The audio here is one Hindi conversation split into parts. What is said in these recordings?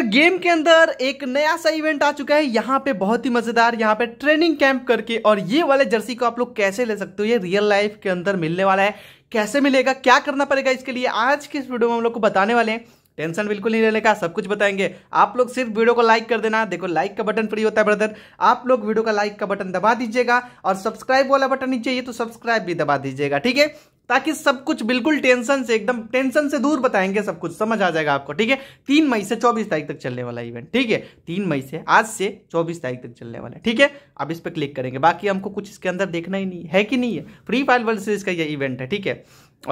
गेम के अंदर एक नया सा इवेंट आ चुका है यहाँ पे बहुत ही मजेदार यहाँ पे ट्रेनिंग कैंप करके और ये वाले जर्सी को आप लोग कैसे ले सकते हो ये रियल लाइफ के अंदर मिलने वाला है कैसे मिलेगा क्या करना पड़ेगा इसके लिए आज के इस वीडियो में हम लोग को बताने वाले हैं टेंशन बिल्कुल नहीं रहने का सब कुछ बताएंगे आप लोग सिर्फ वीडियो को लाइक कर देना देखो लाइक का बटन फ्री होता है ब्रदर आप लोग वीडियो का लाइक का बटन दबा दीजिएगा और सब्सक्राइब वाला बटन नीचे ये तो सब्सक्राइब भी दबा दीजिएगा ठीक है ताकि सब कुछ बिल्कुल टेंशन से एकदम टेंशन से दूर बताएंगे सब कुछ समझ आ जाएगा आपको ठीक है तीन मई से चौबीस तारीख तक चलने वाला इवेंट ठीक है तीन मई से आज से चौबीस तारीख तक चलने वाला है ठीक है अब इस पर क्लिक करेंगे बाकी हमको कुछ इसके अंदर देखना ही नहीं है कि नहीं है फ्री फायर वर्ल्ड सीरीज का यह इवेंट है ठीक है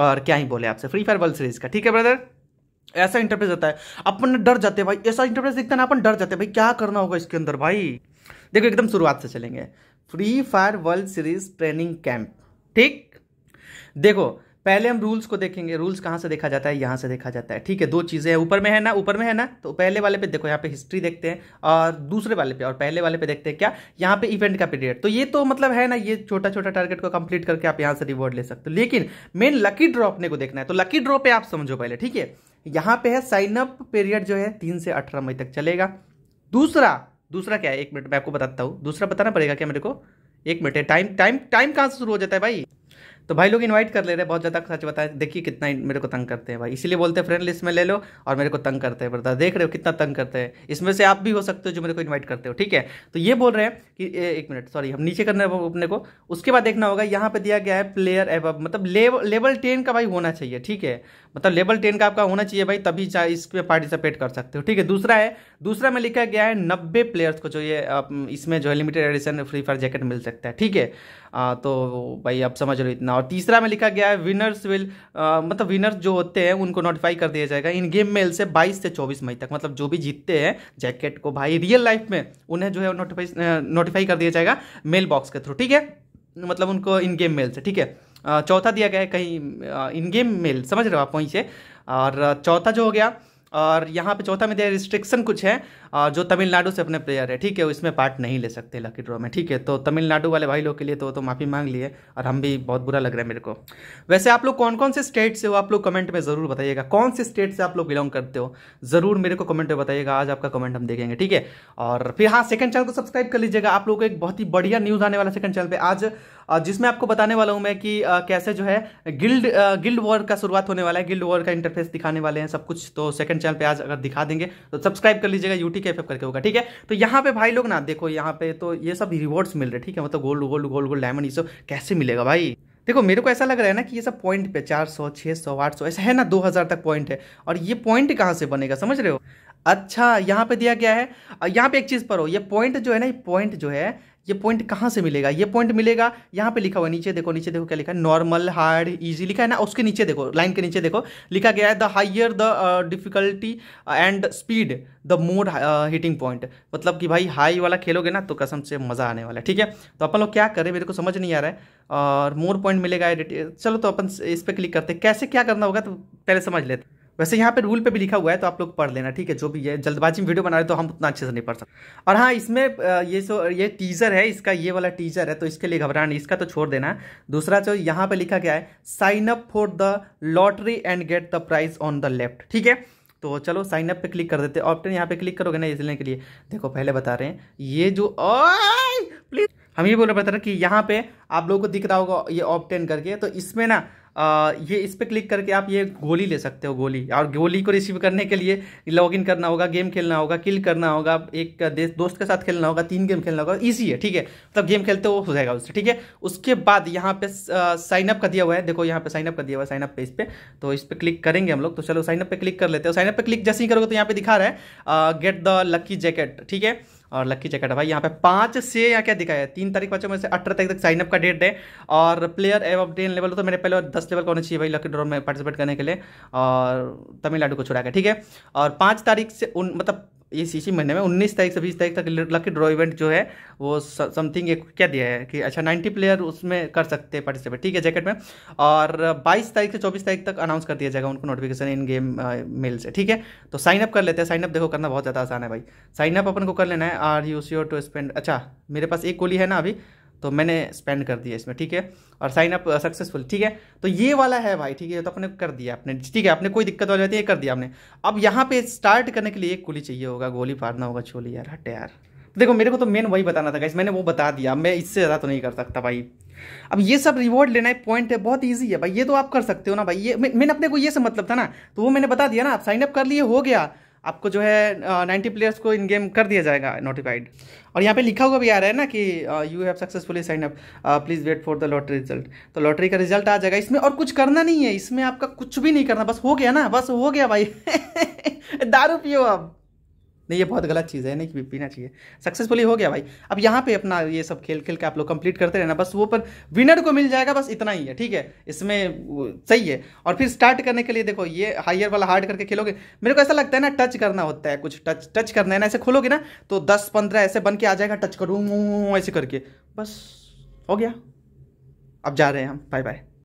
और क्या ही बोले आपसे फ्री फायर वर्ल्ड सीरीज का ठीक है ब्रदर ऐसा इंटरप्रेस होता है अपन डर जाते हैं भाई ऐसा इंटरप्रेस देखते ना अपन डर जाते हैं भाई क्या करना होगा इसके अंदर भाई देखो एकदम शुरुआत से चलेंगे Free Fire world series training camp ठीक देखो पहले हम रूल्स को देखेंगे रूल्स कहाँ से देखा जाता है यहाँ से देखा जाता है ठीक है दो चीज़ें हैं ऊपर में है ना ऊपर में है ना तो पहले वाले पे देखो यहाँ पे हिस्ट्री देखते हैं और दूसरे वाले पे और पहले वाले पे देखते हैं क्या यहाँ पे इवेंट का पीरियड तो ये तो मतलब है ना ये छोटा छोटा टारगेट को कंप्लीट करके आप यहाँ से रिवॉर्ड ले सकते हो लेकिन मेन लकी ड्रॉ अपने को देखना है तो लकी ड्रॉ पे आप समझो पहले ठीक है यहाँ पे है साइन अप पीरियड जो है तीन से अठारह मई तक चलेगा दूसरा दूसरा क्या है एक मिनट मैं आपको बताता हूँ दूसरा बताना पड़ेगा क्या मेरे को एक मिनट टाइम टाइम टाइम कहाँ से शुरू हो जाता है भाई तो भाई लोग इन्वाइट कर ले रहे हैं बहुत ज़्यादा सच बताए देखिए कितना मेरे को तंग करते हैं भाई इसीलिए बोलते हैं फ्रेंड लिस्ट में ले लो और मेरे को तंग करते हैं बता देख रहे हो कितना तंग करते हैं इसमें से आप भी हो सकते हो जो मेरे को इन्वाइट करते हो ठीक है तो ये बोल रहे हैं कि एक मिनट सॉरी हम नीचे करना है अपने को उसके बाद देखना होगा यहाँ पर दिया गया है प्लेयर एब मतलब लेवल लेवल टेन का भाई होना चाहिए ठीक है मतलब लेवल टेन का आपका होना चाहिए भाई तभी इसमें पार्टिसिपेट कर सकते हो ठीक है दूसरा है दूसरा में लिखा गया है नब्बे प्लेयर्स को जो ये इसमें जो है limited edition Free Fire jacket मिल सकता है ठीक है तो भाई आप समझ लो इतना करना और तीसरा में लिखा गया है विनर्स विल मतलब विनर्स जो होते हैं उनको नोटिफाई कर दिया जाएगा इन गेम मेल से 22 से 24 मई तक मतलब जो भी जीतते हैं जैकेट को भाई रियल लाइफ में उन्हें जो है नोटिफाई नोटिफाई कर दिया जाएगा मेल बॉक्स के थ्रू ठीक है मतलब उनको इन गेम मेल से ठीक है चौथा दिया गया है कहीं इन गेम मेल समझ रहे हो आप वहीं से और चौथा जो हो गया और यहाँ पे चौथा में दिया रिस्ट्रिक्शन कुछ है जो तमिलनाडु से अपने प्लेयर है ठीक है इसमें पार्ट नहीं ले सकते लकी ड्रॉ में ठीक है तो तमिलनाडु वाले भाई लोग के लिए तो तो माफ़ी मांग लिए और हम भी बहुत बुरा लग रहा है मेरे को वैसे आप लोग कौन कौन से स्टेट से हो आप लोग कमेंट में ज़रूर बताइएगा कौन से स्टेट से आप लोग बिलोंग करते हो ज़रूर मेरे को कमेंट में बताइएगा आज आपका कमेंट हम देखेंगे ठीक है और फिर हाँ सेकंड चैनल को सब्सक्राइब कर लीजिएगा आप लोग को एक बहुत ही बढ़िया न्यूज़ आने वाला सेकंड चैनल पर आज जिसमें आपको बताने वाला हूं मैं कि कैसे जो है गिल्ड गिल्ड वॉर का शुरुआत होने वाला है गिल्ड वॉर का इंटरफेस दिखाने वाले हैं सब कुछ तो सेकंड चैनल पे आज अगर दिखा देंगे तो सब्सक्राइब कर लीजिएगा यूटी के करके होगा ठीक है तो यहाँ पे भाई लोग ना देखो यहाँ पे तो ये सब रिवॉर्ड्स मिल रहे ठीक है मतलब gold gold gold gold diamond ये सब कैसे मिलेगा भाई देखो मेरे को ऐसा लग रहा है ना कि ये सब पॉइंट पे चार सौ सौ आठ सौ ऐसा है ना दो हजार तक पॉइंट है और ये पॉइंट कहाँ से बनेगा समझ रहे हो अच्छा यहाँ पे दिया गया है यहाँ पे एक चीज़ पर हो ये पॉइंट जो है ना ये पॉइंट जो है ये पॉइंट कहाँ से मिलेगा ये पॉइंट मिलेगा यहाँ पे लिखा हुआ नीचे देखो नीचे देखो क्या लिखा है नॉर्मल हार्ड ईजी लिखा है ना उसके नीचे देखो लाइन के नीचे देखो लिखा गया है the higher the difficulty and speed the more hitting point मतलब कि भाई हाई वाला खेलोगे ना तो कसम से मज़ा आने वाला है ठीक है तो अपन लोग क्या करें मेरे को समझ नहीं आ रहा है और मोर पॉइंट मिलेगा एडिट चलो तो अपन इस पर क्लिक करते कैसे क्या करना होगा तो पहले समझ लेते वैसे यहाँ पे रूल पे भी लिखा हुआ है तो आप लोग पढ़ लेना ठीक है जो भी है जल्दबाजी में वीडियो बना रहे तो हम उतना अच्छे से नहीं पढ़ सकते और हाँ इसमें ये जो ये टीजर है इसका ये वाला टीजर है तो इसके लिए घबरा नहीं इसका तो छोड़ देना दूसरा जो यहाँ पे लिखा गया है sign up for the lottery and get the prize on the left ठीक है तो चलो साइन अप पे क्लिक कर देते ऑप्टन यहाँ पे क्लिक करोगे ना इसलिए के लिए देखो पहले बता रहे हैं ये जो आ! हम ये बोल रहे है कि यहाँ पे आप लोगों को दिख रहा होगा ये ऑप्टेन करके तो इसमें ना आ, ये इस पर क्लिक करके आप ये गोली ले सकते हो गोली और गोली को रिसीव करने के लिए लॉगिन करना होगा गेम खेलना होगा किल करना होगा एक दोस्त के साथ खेलना होगा तीन गेम खेलना होगा ईजी है ठीक है तब गेम खेलते हो हो जाएगा उससे ठीक है उसके बाद यहाँ पे साइनअप का दिया हुआ है देखो यहाँ पे साइनअप का दिया हुआ है साइनअप पे इस पर तो इस पर क्लिक करेंगे हम लोग तो चलो साइनअप पर क्लिक कर लेते हो साइनअप पे क्लिक जैसे ही करोगे तो यहाँ पे दिखा रहा है गेट द लक्की जैकेट ठीक है और लक्की जैकेट भाई यहाँ पे पाँच से यहाँ क्या दिखाया है तीन तारीख बच्चों में से अठारह तारीख तक साइनअप का डेट है और प्लेयर ऑफ टेन लेवल तो मेरे पहले दस लेवल का होना चाहिए भाई लक्की ड्रॉ में पार्टिसिपेट करने के लिए और तमिलनाडु को छुड़ा के ठीक है और पाँच तारीख से उन मतलब इस इसी महीने में उन्नीस तारीख से बीस तारीख तक लकी ड्रॉ इवेंट जो है वो समथिंग एक क्या दिया है कि अच्छा नाइन्टी प्लेयर उसमें कर सकते हैं पार्टिसिपेट ठीक है जैकेट में और बाईस तारीख से चौबीस तारीख तक अनाउंस कर दिया जाएगा उनको नोटिफिकेशन इन गेम मेल से ठीक है तो साइन अप कर लेते हैं साइन अप देखो करना बहुत ज़्यादा आसान है भाई साइन अप अपन को कर लेना है are you sure to spend अच्छा मेरे पास एक गोली है ना अभी तो मैंने स्पेंड कर दिया इसमें ठीक है और साइन अप सक्सेसफुल ठीक है तो ये वाला है भाई ठीक है तो अपने कर दिया आपने ठीक है आपने कोई दिक्कत वाली रहती है कर दिया आपने अब यहाँ पे स्टार्ट करने के लिए एक गोली चाहिए होगा गोली फाड़ना होगा छोली यार हटे यार तो देखो मेरे को तो मेन वही बताना था इस मैंने वो बता दिया मैं इससे ज़्यादा तो नहीं कर सकता भाई अब ये सब रिवॉर्ड लेना है पॉइंट है बहुत ईजी है भाई ये तो आप कर सकते हो ना भाई ये मैंने अपने को ये से मतलब था ना तो वो मैंने बता दिया ना आप साइनअप कर लिए हो गया आपको जो है नाइन्टी प्लेयर्स को इन गेम कर दिया जाएगा नोटिफाइड और यहाँ पे लिखा हुआ भी आ रहा है ना कि you have successfully sign up please wait for the lottery result तो लॉटरी का रिजल्ट आ जाएगा इसमें और कुछ करना नहीं है इसमें आपका कुछ भी नहीं करना बस हो गया ना बस हो गया भाई दारू पियो अब नहीं ये बहुत गलत चीज़ है नहीं कि पीना चाहिए सक्सेसफुली हो गया भाई अब यहाँ पे अपना ये सब खेल खेल के आप लोग कंप्लीट करते रहना बस वो पर विनर को मिल जाएगा बस इतना ही है ठीक है इसमें सही है और फिर स्टार्ट करने के लिए देखो ये हाइयर वाला हार्ड करके खेलोगे मेरे को ऐसा लगता है ना टच करना होता है कुछ टच टच करना है ना ऐसे खोलोगे ना तो दस पंद्रह ऐसे बन के आ जाएगा टच करूँ ऐसे करके बस हो गया अब जा रहे हैं हम बाय बाय